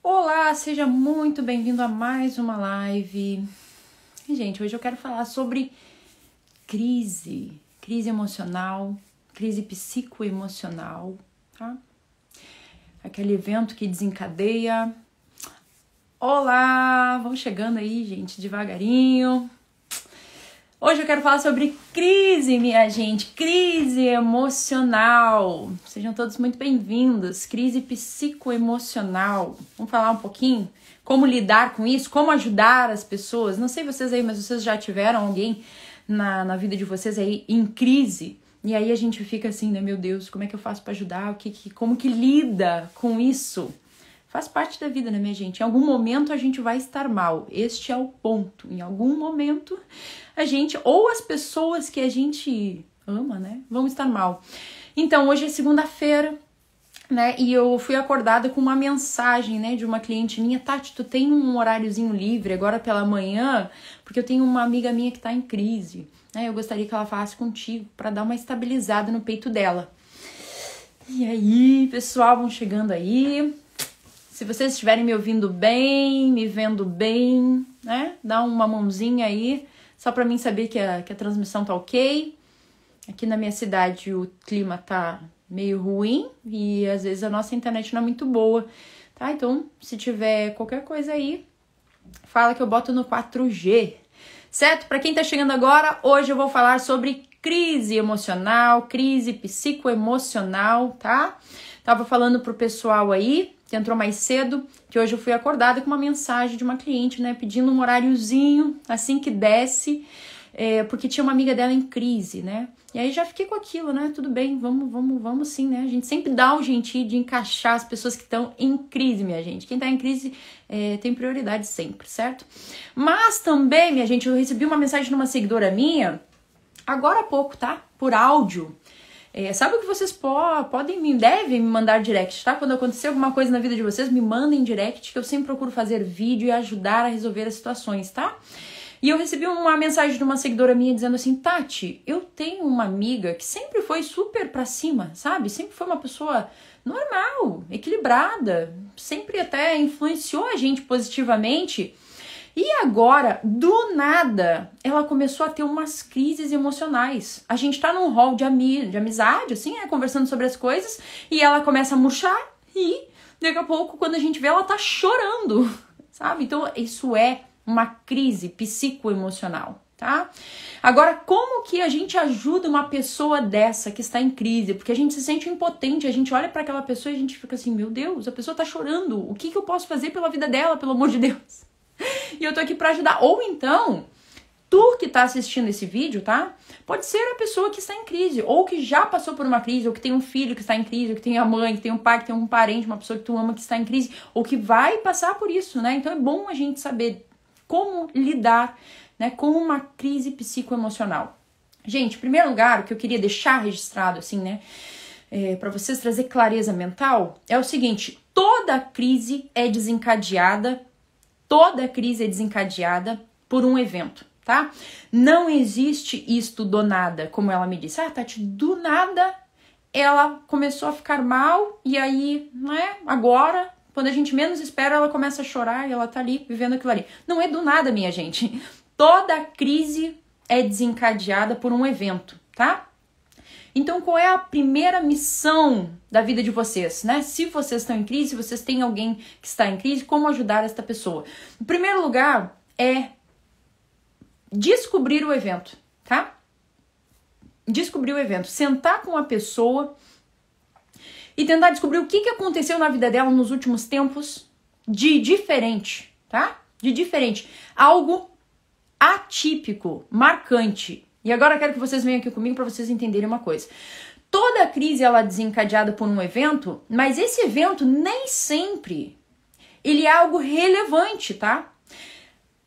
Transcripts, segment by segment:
Olá, seja muito bem-vindo a mais uma live. E, gente, hoje eu quero falar sobre crise, crise emocional, crise psicoemocional, tá? Aquele evento que desencadeia. Olá, vamos chegando aí, gente, devagarinho. Hoje eu quero falar sobre crise, minha gente, crise emocional. Sejam todos muito bem-vindos. Crise psicoemocional. Vamos falar um pouquinho como lidar com isso, como ajudar as pessoas. Não sei vocês aí, mas vocês já tiveram alguém na, na vida de vocês aí em crise? E aí a gente fica assim, né, meu Deus, como é que eu faço para ajudar? O que, que como que lida com isso? Faz parte da vida, né, minha gente? Em algum momento a gente vai estar mal. Este é o ponto. Em algum momento a gente ou as pessoas que a gente ama, né, vão estar mal. Então, hoje é segunda-feira, né? E eu fui acordada com uma mensagem, né, de uma cliente minha, Tati, tu tem um horáriozinho livre agora pela manhã, porque eu tenho uma amiga minha que tá em crise, né? Eu gostaria que ela falasse contigo para dar uma estabilizada no peito dela. E aí, pessoal, vão chegando aí. Se vocês estiverem me ouvindo bem, me vendo bem, né? Dá uma mãozinha aí, só para mim saber que a, que a transmissão tá ok. Aqui na minha cidade o clima tá meio ruim e às vezes a nossa internet não é muito boa, tá? Então, se tiver qualquer coisa aí, fala que eu boto no 4G. Certo? Para quem tá chegando agora, hoje eu vou falar sobre crise emocional, crise psicoemocional, tá? Tava falando pro pessoal aí que entrou mais cedo, que hoje eu fui acordada com uma mensagem de uma cliente, né, pedindo um horáriozinho assim que desce, é, eh, porque tinha uma amiga dela em crise, né? E aí já fiquei com aquilo, né? Tudo bem, vamos, vamos, vamos sim, né? A gente sempre dá o um de encaixar as pessoas que estão em crise, minha gente. Quem tá em crise é, tem prioridade sempre, certo? Mas também, minha gente, eu recebi uma mensagem de uma seguidora minha, agora há pouco, tá? Por áudio é, sabe o que vocês po podem, me devem me mandar direct, tá? Quando acontecer alguma coisa na vida de vocês, me mandem direct, que eu sempre procuro fazer vídeo e ajudar a resolver as situações, tá? E eu recebi uma mensagem de uma seguidora minha dizendo assim: Tati, eu tenho uma amiga que sempre foi super pra cima, sabe? Sempre foi uma pessoa normal, equilibrada, sempre até influenciou a gente positivamente. E agora, do nada, ela começou a ter umas crises emocionais. A gente tá num hall de, ami de amizade, assim, é, conversando sobre as coisas, e ela começa a murchar e daqui a pouco, quando a gente vê, ela tá chorando, sabe? Então, isso é uma crise psicoemocional tá? Agora, como que a gente ajuda uma pessoa dessa que está em crise? Porque a gente se sente impotente, a gente olha para aquela pessoa e a gente fica assim, meu Deus, a pessoa tá chorando, o que, que eu posso fazer pela vida dela, pelo amor de Deus? e eu tô aqui para ajudar. Ou então, tu que tá assistindo esse vídeo, tá? Pode ser a pessoa que está em crise, ou que já passou por uma crise, ou que tem um filho que está em crise, ou que tem a mãe, que tem um pai, que tem um parente, uma pessoa que tu ama que está em crise, ou que vai passar por isso, né? Então é bom a gente saber como lidar, né, com uma crise psicoemocional. Gente, em primeiro lugar, o que eu queria deixar registrado assim, né, é, para vocês trazer clareza mental, é o seguinte: toda crise é desencadeada Toda crise é desencadeada por um evento, tá? Não existe isto do nada, como ela me disse. Ah, Tati, do nada ela começou a ficar mal e aí, né, agora quando a gente menos espera, ela começa a chorar e ela tá ali vivendo aquilo ali. Não é do nada, minha gente. Toda crise é desencadeada por um evento, tá? Então, qual é a primeira missão da vida de vocês, né? Se vocês estão em crise, se vocês têm alguém que está em crise, como ajudar esta pessoa? Em primeiro lugar, é descobrir o evento, tá? Descobrir o evento, sentar com a pessoa e tentar descobrir o que, que aconteceu na vida dela nos últimos tempos de diferente, tá? De diferente. Algo atípico, marcante, e agora eu quero que vocês venham aqui comigo para vocês entenderem uma coisa. Toda crise ela é desencadeada por um evento, mas esse evento nem sempre ele é algo relevante, tá?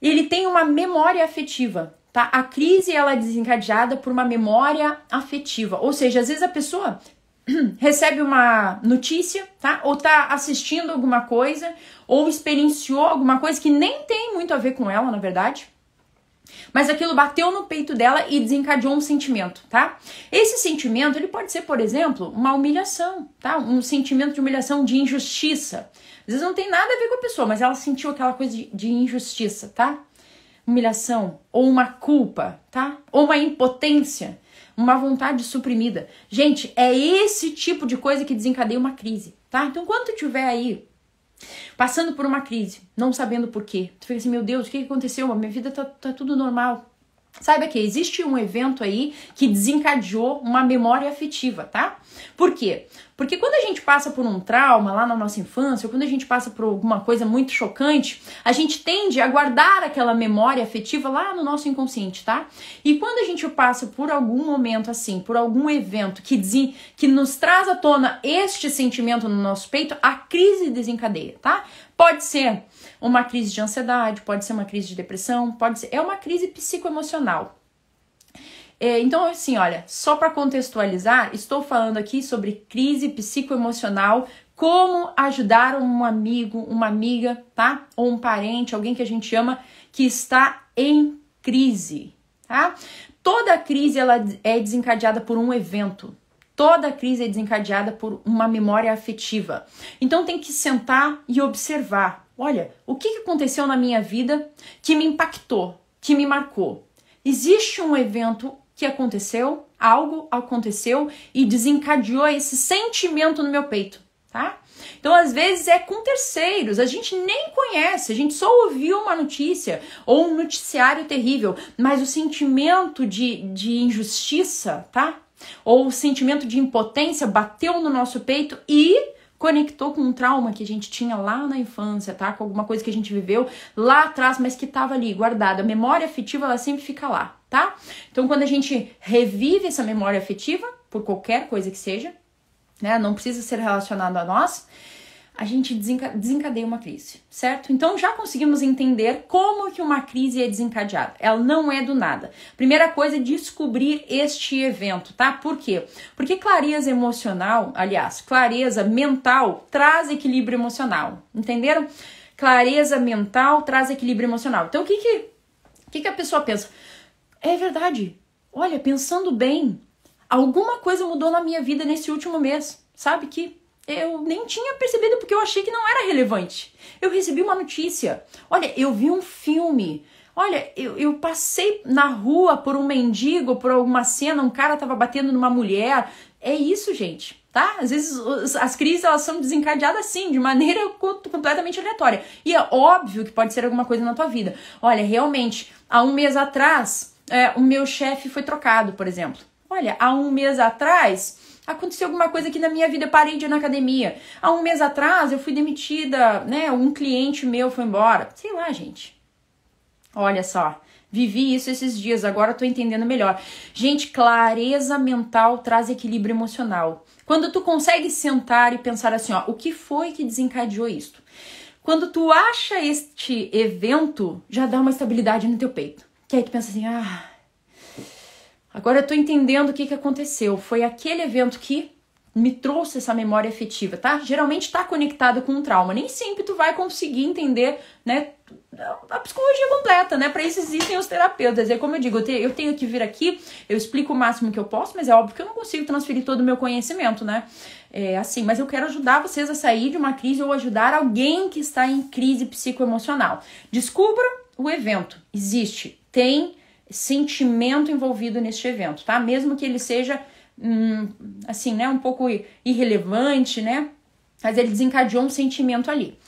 Ele tem uma memória afetiva, tá? A crise ela é desencadeada por uma memória afetiva, ou seja, às vezes a pessoa recebe uma notícia, tá? Ou tá assistindo alguma coisa, ou experienciou alguma coisa que nem tem muito a ver com ela, na verdade. Mas aquilo bateu no peito dela e desencadeou um sentimento, tá? Esse sentimento, ele pode ser, por exemplo, uma humilhação, tá? Um sentimento de humilhação, de injustiça. Às vezes não tem nada a ver com a pessoa, mas ela sentiu aquela coisa de, de injustiça, tá? Humilhação ou uma culpa, tá? Ou uma impotência, uma vontade suprimida. Gente, é esse tipo de coisa que desencadeia uma crise, tá? Então, quando tiver aí Passando por uma crise, não sabendo por quê. Tu fica assim, meu Deus, o que aconteceu? A minha vida tá, tá tudo normal. Saiba que existe um evento aí que desencadeou uma memória afetiva, tá? Por quê? Porque quando a gente passa por um trauma lá na nossa infância, ou quando a gente passa por alguma coisa muito chocante, a gente tende a guardar aquela memória afetiva lá no nosso inconsciente, tá? E quando a gente passa por algum momento assim, por algum evento que, diz que nos traz à tona este sentimento no nosso peito, a crise desencadeia, tá? Pode ser uma crise de ansiedade, pode ser uma crise de depressão, pode ser. É uma crise psicoemocional. É, então, assim, olha, só para contextualizar, estou falando aqui sobre crise psicoemocional, como ajudar um amigo, uma amiga, tá? Ou um parente, alguém que a gente ama, que está em crise, tá? Toda crise ela é desencadeada por um evento. Toda crise é desencadeada por uma memória afetiva. Então tem que sentar e observar. Olha, o que aconteceu na minha vida que me impactou, que me marcou? Existe um evento que aconteceu, algo aconteceu e desencadeou esse sentimento no meu peito, tá? Então, às vezes é com terceiros, a gente nem conhece, a gente só ouviu uma notícia ou um noticiário terrível, mas o sentimento de, de injustiça, tá? Ou o sentimento de impotência bateu no nosso peito e conectou com um trauma que a gente tinha lá na infância, tá? Com alguma coisa que a gente viveu lá atrás, mas que estava ali guardada. A memória afetiva ela sempre fica lá tá? Então, quando a gente revive essa memória afetiva, por qualquer coisa que seja, né? Não precisa ser relacionado a nós. A gente desencadeia uma crise, certo? Então já conseguimos entender como que uma crise é desencadeada. Ela não é do nada. Primeira coisa é descobrir este evento, tá? Por quê? Porque clareza emocional, aliás, clareza mental traz equilíbrio emocional. Entenderam? Clareza mental traz equilíbrio emocional. Então o que que, que, que a pessoa pensa? É verdade. Olha, pensando bem, alguma coisa mudou na minha vida nesse último mês, sabe? Que eu nem tinha percebido porque eu achei que não era relevante. Eu recebi uma notícia. Olha, eu vi um filme. Olha, eu, eu passei na rua por um mendigo, por alguma cena, um cara tava batendo numa mulher. É isso, gente, tá? Às vezes as crises elas são desencadeadas assim, de maneira completamente aleatória. E é óbvio que pode ser alguma coisa na tua vida. Olha, realmente, há um mês atrás é, o meu chefe foi trocado, por exemplo. Olha, há um mês atrás aconteceu alguma coisa aqui na minha vida, eu parei de ir na academia. Há um mês atrás eu fui demitida, né? Um cliente meu foi embora. Sei lá, gente. Olha só. Vivi isso esses dias, agora eu tô entendendo melhor. Gente, clareza mental traz equilíbrio emocional. Quando tu consegue sentar e pensar assim, ó, o que foi que desencadeou isto? Quando tu acha este evento, já dá uma estabilidade no teu peito. Que aí tu pensa assim, ah, agora eu tô entendendo o que, que aconteceu. Foi aquele evento que me trouxe essa memória afetiva, tá? Geralmente tá conectado com um trauma. Nem sempre tu vai conseguir entender, né, a psicologia completa, né? Para isso existem os terapeutas. É como eu digo, eu, eu tenho que vir aqui, eu explico o máximo que eu posso, mas é óbvio que eu não consigo transferir todo o meu conhecimento, né? É assim, mas eu quero ajudar vocês a sair de uma crise ou ajudar alguém que está em crise psicoemocional. Descubra o evento, existe, tem sentimento envolvido neste evento, tá? Mesmo que ele seja hum, assim, né, um pouco irrelevante, né? Mas ele desencadeou um sentimento ali.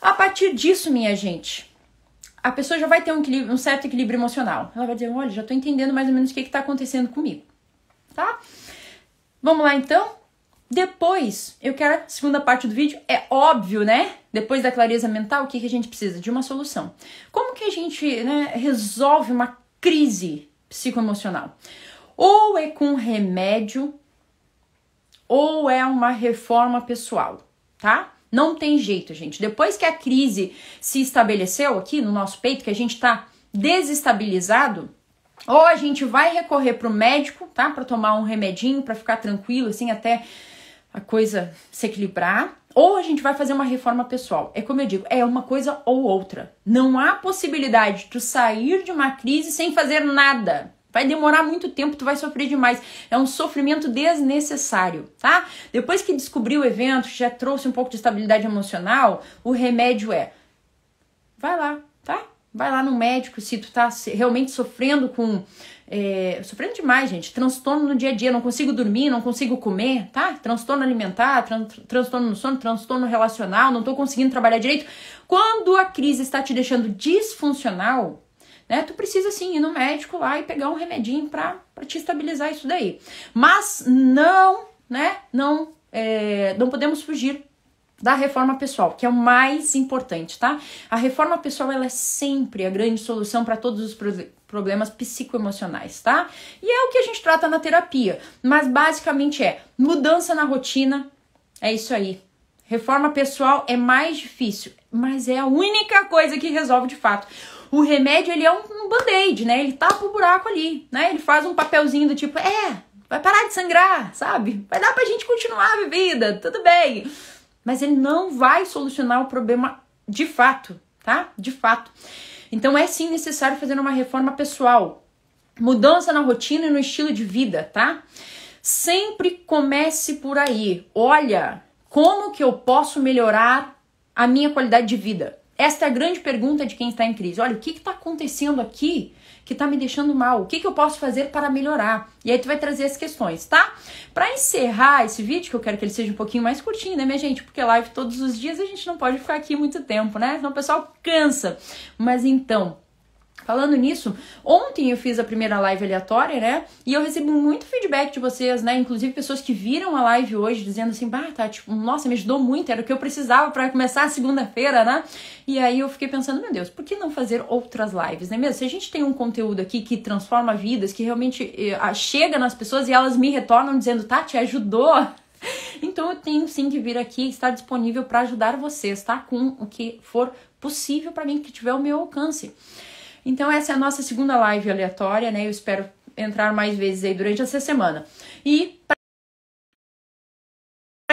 A partir disso, minha gente, a pessoa já vai ter um, um certo equilíbrio emocional. Ela vai dizer, olha, já tô entendendo mais ou menos o que, que tá acontecendo comigo, tá? Vamos lá então? Depois, eu quero. a Segunda parte do vídeo, é óbvio, né? Depois da clareza mental, o que, que a gente precisa? De uma solução. Como que a gente né, resolve uma crise psicoemocional? Ou é com remédio, ou é uma reforma pessoal, tá? Não tem jeito, gente. Depois que a crise se estabeleceu aqui no nosso peito, que a gente tá desestabilizado, ou a gente vai recorrer para o médico, tá? Para tomar um remedinho, para ficar tranquilo, assim, até a coisa se equilibrar, ou a gente vai fazer uma reforma pessoal. É como eu digo, é uma coisa ou outra. Não há possibilidade de tu sair de uma crise sem fazer nada. Vai demorar muito tempo, tu vai sofrer demais. É um sofrimento desnecessário, tá? Depois que descobriu o evento, já trouxe um pouco de estabilidade emocional, o remédio é vai lá, tá? Vai lá no médico se tu tá realmente sofrendo com. É, sofrendo demais, gente. Transtorno no dia a dia, não consigo dormir, não consigo comer, tá? Transtorno alimentar, tran transtorno no sono, transtorno relacional, não tô conseguindo trabalhar direito. Quando a crise está te deixando disfuncional, né? Tu precisa sim ir no médico lá e pegar um remedinho pra, pra te estabilizar isso daí. Mas não, né? Não, é, não podemos fugir da reforma pessoal, que é o mais importante, tá? A reforma pessoal ela é sempre a grande solução para todos os problemas psicoemocionais, tá? E é o que a gente trata na terapia, mas basicamente é mudança na rotina, é isso aí. Reforma pessoal é mais difícil, mas é a única coisa que resolve de fato. O remédio ele é um, um band-aid, né? Ele tapa o buraco ali, né? Ele faz um papelzinho do tipo, é, vai parar de sangrar, sabe? Vai dar pra gente continuar a vida, tudo bem mas ele não vai solucionar o problema de fato, tá? De fato. Então é sim necessário fazer uma reforma pessoal, mudança na rotina e no estilo de vida, tá? Sempre comece por aí. Olha, como que eu posso melhorar a minha qualidade de vida? Esta é a grande pergunta de quem está em crise. Olha, o que está acontecendo aqui que tá me deixando mal? O que, que eu posso fazer para melhorar? E aí tu vai trazer as questões, tá? Para encerrar esse vídeo, que eu quero que ele seja um pouquinho mais curtinho, né, minha gente? Porque live todos os dias a gente não pode ficar aqui muito tempo, né? Senão o pessoal cansa. Mas então, Falando nisso, ontem eu fiz a primeira live aleatória, né? E eu recebo muito feedback de vocês, né? Inclusive pessoas que viram a live hoje dizendo assim: "Bah, tá, tipo, nossa, me ajudou muito, era o que eu precisava para começar a segunda-feira, né?" E aí eu fiquei pensando, meu Deus, por que não fazer outras lives, né mesmo? Se a gente tem um conteúdo aqui que transforma vidas, que realmente eh, chega nas pessoas e elas me retornam dizendo: "Tá, te ajudou". Então eu tenho sim que vir aqui e estar disponível para ajudar vocês, tá? Com o que for possível para mim que tiver o meu alcance. Então essa é a nossa segunda live aleatória, né? Eu espero entrar mais vezes aí durante essa semana. E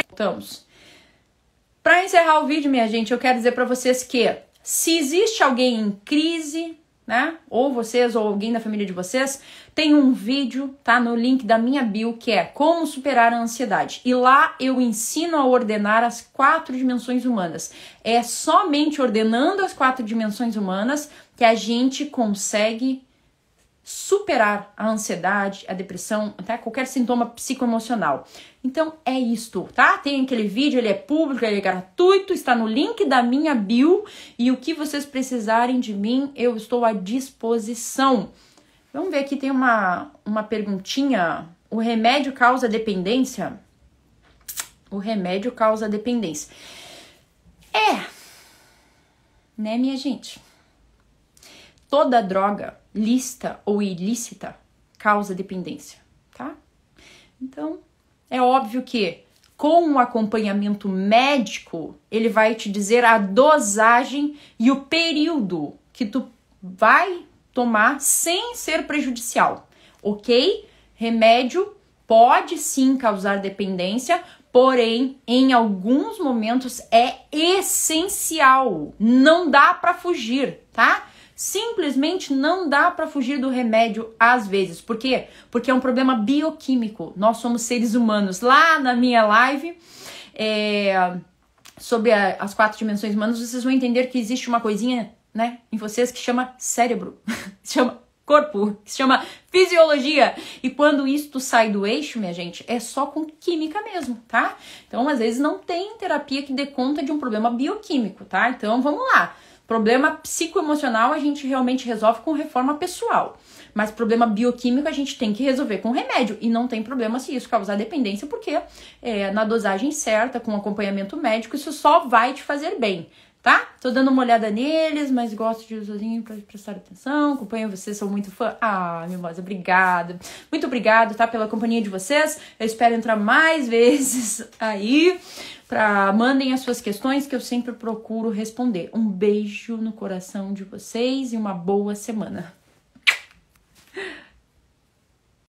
voltamos. Para encerrar o vídeo, minha gente, eu quero dizer para vocês que se existe alguém em crise, né? Ou vocês ou alguém da família de vocês, tem um vídeo, tá? No link da minha bio que é Como Superar a Ansiedade. E lá eu ensino a ordenar as quatro dimensões humanas. É somente ordenando as quatro dimensões humanas que a gente consegue superar a ansiedade, a depressão, até qualquer sintoma psicoemocional. Então é isto, tá? Tem aquele vídeo, ele é público, ele é gratuito, está no link da minha bio e o que vocês precisarem de mim, eu estou à disposição. Vamos ver aqui tem uma uma perguntinha. O remédio causa dependência? O remédio causa dependência. É. Né, minha gente? Toda droga, lista ou ilícita, causa dependência, tá? Então, é óbvio que com um acompanhamento médico, ele vai te dizer a dosagem e o período que tu vai tomar sem ser prejudicial, ok? Remédio pode sim causar dependência, porém, em alguns momentos é essencial, não dá para fugir, tá? Simplesmente não dá para fugir do remédio às vezes. Por quê? Porque é um problema bioquímico. Nós somos seres humanos. Lá na minha live. É, sobre a, as quatro dimensões humanas, vocês vão entender que existe uma coisinha, né, em vocês que chama cérebro, que chama corpo, que chama fisiologia. E quando isto sai do eixo, minha gente, é só com química mesmo, tá? Então, às vezes não tem terapia que dê conta de um problema bioquímico, tá? Então, vamos lá. Problema psicoemocional a gente realmente resolve com reforma pessoal. Mas problema bioquímico a gente tem que resolver com remédio. E não tem problema se isso causar dependência, porque é, na dosagem certa, com acompanhamento médico, isso só vai te fazer bem tá? Tô dando uma olhada neles, mas gosto de ir sozinho pra prestar atenção. Acompanho vocês, sou muito fã. Ah, mimosa, obrigada. Muito obrigado, tá? Pela companhia de vocês. Eu espero entrar mais vezes aí para mandem as suas questões que eu sempre procuro responder. Um beijo no coração de vocês e uma boa semana.